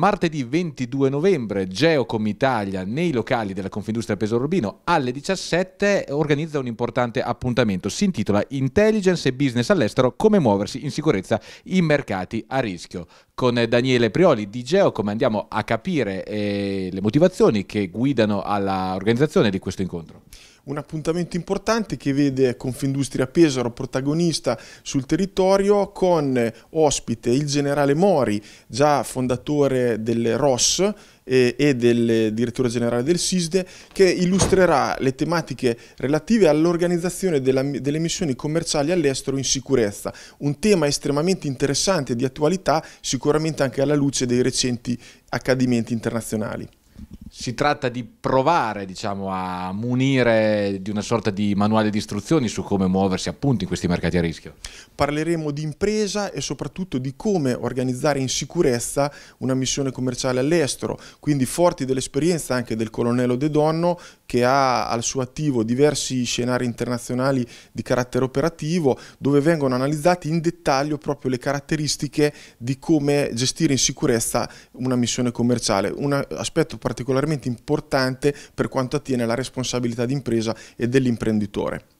Martedì 22 novembre Geocom Italia nei locali della Confindustria Pesaro Urbino alle 17 organizza un importante appuntamento. Si intitola Intelligence e Business all'estero, come muoversi in sicurezza in mercati a rischio. Con Daniele Prioli di Geocom andiamo a capire eh, le motivazioni che guidano all'organizzazione di questo incontro un appuntamento importante che vede Confindustria Pesaro protagonista sul territorio con eh, ospite il generale Mori, già fondatore del ROS e, eh, e del direttore generale del SISDE, che illustrerà le tematiche relative all'organizzazione delle missioni commerciali all'estero in sicurezza, un tema estremamente interessante e di attualità sicuramente anche alla luce dei recenti accadimenti internazionali si tratta di provare diciamo, a munire di una sorta di manuale di istruzioni su come muoversi appunto in questi mercati a rischio. Parleremo di impresa e soprattutto di come organizzare in sicurezza una missione commerciale all'estero, quindi forti dell'esperienza anche del colonnello De Donno che ha al suo attivo diversi scenari internazionali di carattere operativo dove vengono analizzati in dettaglio proprio le caratteristiche di come gestire in sicurezza una missione commerciale, un aspetto particolare particolarmente importante per quanto attiene alla responsabilità d'impresa e dell'imprenditore.